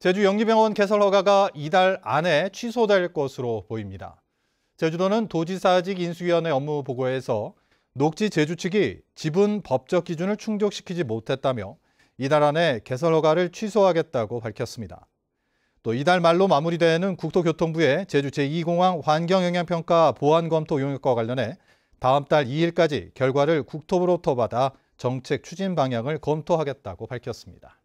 제주 영리병원 개설 허가가 이달 안에 취소될 것으로 보입니다. 제주도는 도지사직 인수위원회 업무 보고에서 녹지 제주 측이 지분 법적 기준을 충족시키지 못했다며 이달 안에 개설 허가를 취소하겠다고 밝혔습니다. 또 이달 말로 마무리되는 국토교통부의 제주 제2공항 환경영향평가 보안검토 용역과 관련해 다음 달 2일까지 결과를 국토부로부터 받아 정책 추진 방향을 검토하겠다고 밝혔습니다.